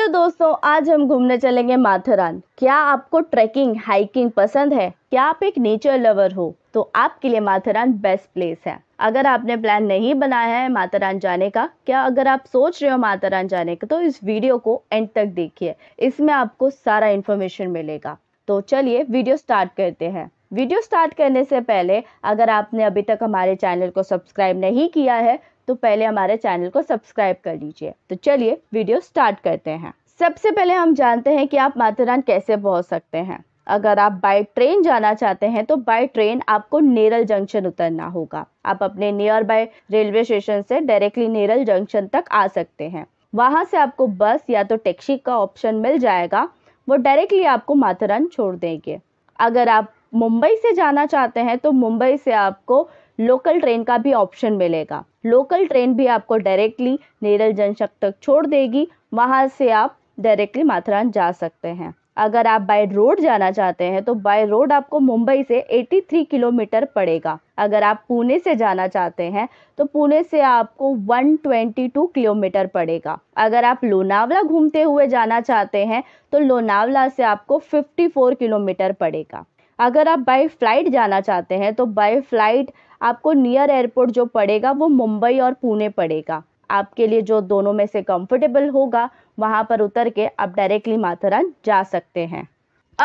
hello दोस्तों आज हम घूमने चलेंगे माथेरान क्या आपको ट्रैकिंग हाइकिंग पसंद है क्या आप एक नेचर लवर हो तो आपके लिए माथेरान बेस्ट प्लेस है अगर आपने प्लान नहीं बनाया है माथेरान जाने का क्या अगर आप सोच रहे हो माथेरान जाने का तो इस वीडियो को एंड तक देखिए इसमें आपको सारा इन्फॉर्मेशन मिलेगा तो चलिए वीडियो स्टार्ट करते हैं वीडियो स्टार्ट करने से पहले अगर आपने अभी तक हमारे चैनल को सब्सक्राइब नहीं किया है तो पहले हमारे चैनल को सब्सक्राइब कर लीजिए तो चलिए वीडियो स्टार्ट करते हैं सबसे पहले हम जानते हैं कि आप माथेरान कैसे पहुंच सकते हैं अगर आप बाय ट्रेन जाना चाहते हैं तो बाय ट्रेन आपको नेरल जंक्शन उतरना होगा आप अपने नियर बाय रेलवे स्टेशन से डायरेक्टली नेरल जंक्शन तक आ सकते हैं वहां से आपको बस या तो टैक्सी का ऑप्शन मिल जाएगा वो डायरेक्टली आपको माथेरान छोड़ देंगे अगर आप मुंबई से जाना चाहते हैं तो मुंबई से आपको लोकल ट्रेन का भी ऑप्शन मिलेगा लोकल ट्रेन भी आपको डायरेक्टली नेरल जनशक तक छोड़ देगी वहाँ से आप डायरेक्टली माथेरान जा सकते हैं अगर आप बाय रोड जाना चाहते हैं तो बाय रोड आपको मुंबई से 83 किलोमीटर पड़ेगा अगर आप पुणे से जाना चाहते हैं तो पुणे से आपको 122 किलोमीटर पड़ेगा अगर आप लोनावला घूमते हुए जाना चाहते हैं तो लोनावला से आपको 54 किलोमीटर पड़ेगा अगर आप बाई फ़्लाइट जाना चाहते हैं तो बाई फ़्लाइट आपको नियर एयरपोर्ट जो पड़ेगा वो मुंबई और पुणे पड़ेगा आपके लिए जो दोनों में से कंफर्टेबल होगा वहाँ पर उतर के आप डायरेक्टली माथेरान जा सकते हैं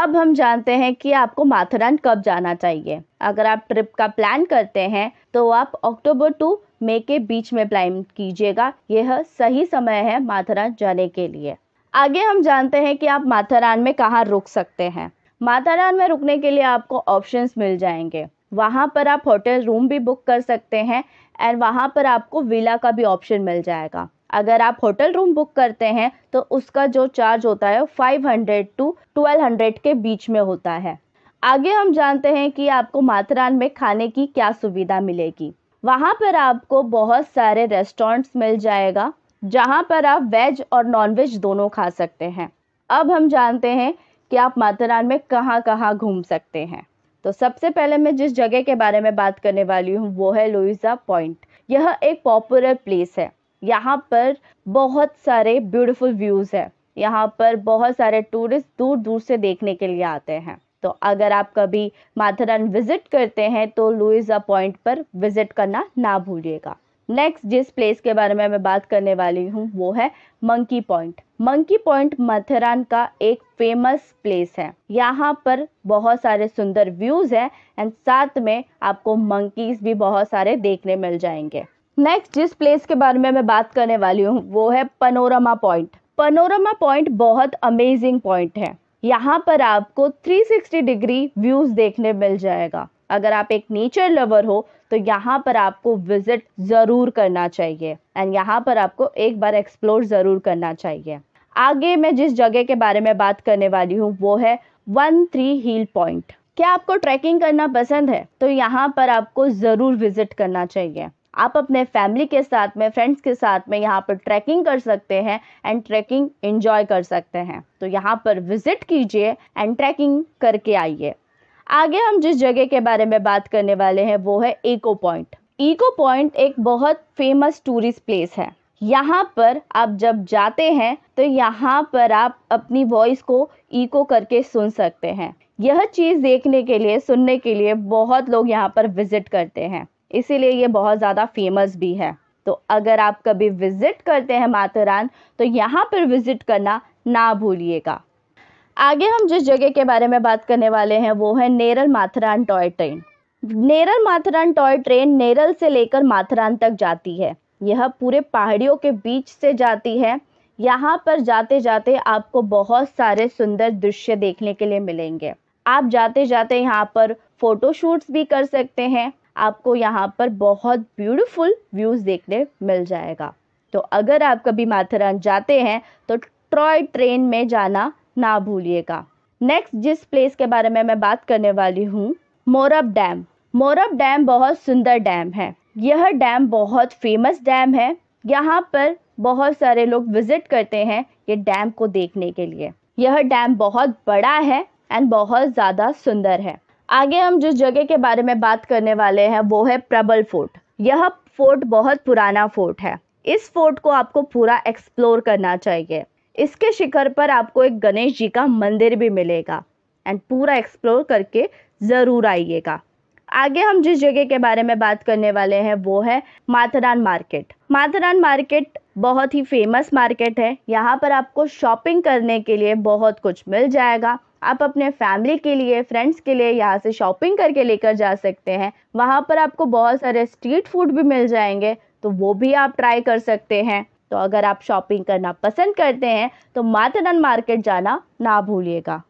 अब हम जानते हैं कि आपको माथेरान कब जाना चाहिए अगर आप ट्रिप का प्लान करते हैं तो आप अक्टूबर टू मई के बीच में प्लान कीजिएगा यह सही समय है माथेरान जाने के लिए आगे हम जानते हैं कि आप माथेरान में कहाँ रुक सकते हैं माथारान में रुकने के लिए आपको ऑप्शंस मिल जाएंगे वहाँ पर आप होटल रूम भी बुक कर सकते हैं एंड वहाँ पर आपको विला का भी ऑप्शन मिल जाएगा अगर आप होटल रूम बुक करते हैं तो उसका जो चार्ज होता है five hundred to twelve hundred के बीच में होता है आगे हम जानते हैं कि आपको माथेरान में खाने की क्या सुविधा मिलेगी वहाँ पर आपको बहुत सारे रेस्टोरेंट्स मिल जाएगा जहाँ पर आप वेज और नॉन वेज दोनों खा सकते हैं अब हम जानते हैं कि आप माथेरान में कहाँ कहाँ घूम सकते हैं तो सबसे पहले मैं जिस जगह के बारे में बात करने वाली हूँ वो है लुइजा पॉइंट यह एक पॉपुलर प्लेस है यहाँ पर बहुत सारे ब्यूटीफुल व्यूज़ है यहाँ पर बहुत सारे टूरिस्ट दूर दूर से देखने के लिए आते हैं तो अगर आप कभी माथेरान विजिट करते हैं तो लुइजा पॉइंट पर विजिट करना ना भूलिएगा नेक्स्ट जिस प्लेस के बारे में मैं बात करने वाली हूँ वो है monkey point monkey point Matheran का एक फेमस प्लेस है यहाँ पर बहुत सारे सुंदर व्यूज हैं एंड साथ में आपको मंकीज भी बहुत सारे देखने मिल जाएंगे नेक्स्ट जिस प्लेस के बारे में मैं बात करने वाली हूँ वो है पनोरमा पॉइंट पनोरमा पॉइंट बहुत अमेजिंग पॉइंट है यहाँ पर आपको 360 डिग्री व्यूज देखने मिल जाएगा अगर आप एक नेचर लवर हो तो यहाँ पर आपको विज़िट ज़रूर करना चाहिए एंड यहाँ पर आपको एक बार एक्सप्लोर ज़रूर करना चाहिए आगे मैं जिस जगह के बारे में बात करने वाली हूँ वो है वन थ्री हिल पॉइंट क्या आपको ट्रैकिंग करना पसंद है तो यहाँ पर आपको ज़रूर विज़िट करना चाहिए आप अपने फैमिली के साथ में फ्रेंड्स के साथ में यहाँ पर ट्रैकिंग कर सकते हैं एंड ट्रैकिंग एंजॉय कर सकते हैं तो यहाँ पर विजिट कीजिए एंड ट्रैकिंग करके आइए आगे हम जिस जगह के बारे में बात करने वाले हैं वो है इको पॉइंट इको पॉइंट एक बहुत फेमस टूरिस्ट प्लेस है यहाँ पर आप जब जाते हैं तो यहाँ पर आप अपनी वॉइस को इको करके सुन सकते हैं यह चीज़ देखने के लिए सुनने के लिए बहुत लोग यहाँ पर विज़िट करते हैं इसीलिए ये बहुत ज़्यादा फेमस भी है तो अगर आप कभी विज़िट करते हैं माथेरान तो यहाँ पर विज़िट करना ना भूलिएगा आगे हम जिस जगह के बारे में बात करने वाले हैं वो है Neral Matheran toy train Neral Matheran toy train Neral से लेकर माथरान तक जाती है यह पूरे पहाड़ियों के बीच से जाती है यहाँ पर जाते जाते आपको बहुत सारे सुंदर दृश्य देखने के लिए मिलेंगे आप जाते जाते यहाँ पर फोटोशूट्स भी कर सकते हैं आपको यहाँ पर बहुत ब्यूटीफुल व्यूज़ देखने मिल जाएगा तो अगर आप कभी माथेरान जाते हैं तो ट्रॉय ट्रेन में जाना ना भूलिएगा नेक्स्ट जिस प्लेस के बारे में मैं बात करने वाली हूँ मोरब डैम मोरब डैम बहुत सुंदर डैम है यह डैम बहुत फेमस डैम है यहाँ पर बहुत सारे लोग विजिट करते हैं ये डैम को देखने के लिए यह डैम बहुत बड़ा है एंड बहुत ज़्यादा सुंदर है आगे हम जिस जगह के बारे में बात करने वाले हैं वो है प्रबल फोर्ट यह फोर्ट बहुत पुराना फोर्ट है इस फोर्ट को आपको पूरा एक्सप्लोर करना चाहिए इसके शिखर पर आपको एक गणेश जी का मंदिर भी मिलेगा एंड पूरा एक्सप्लोर करके ज़रूर आइएगा आगे हम जिस जगह के बारे में बात करने वाले हैं वो है माथेरान मार्केट माथेरान मार्केट बहुत ही फेमस मार्केट है यहाँ पर आपको शॉपिंग करने के लिए बहुत कुछ मिल जाएगा आप अपने फैमिली के लिए फ्रेंड्स के लिए यहाँ से शॉपिंग करके लेकर जा सकते हैं वहाँ पर आपको बहुत सारे स्ट्रीट फूड भी मिल जाएंगे तो वो भी आप ट्राई कर सकते हैं तो अगर आप शॉपिंग करना पसंद करते हैं तो माथेरन मार्केट जाना ना भूलिएगा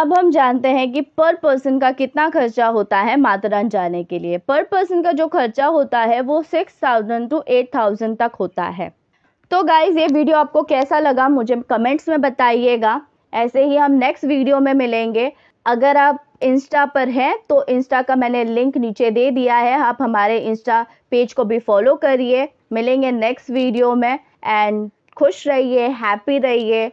अब हम जानते हैं कि पर पर्सन का कितना खर्चा होता है माथेरन जाने के लिए पर पर्सन का जो खर्चा होता है वो six thousand to eight thousand तक होता है तो गाइज़ ये वीडियो आपको कैसा लगा मुझे कमेंट्स में बताइएगा ऐसे ही हम नेक्स्ट वीडियो में मिलेंगे अगर आप इंस्टा पर हैं तो इंस्टा का मैंने लिंक नीचे दे दिया है आप हमारे इंस्टा पेज को भी फॉलो करिए मिलेंगे नेक्स्ट वीडियो में एंड खुश रहिए हैप्पी रहिए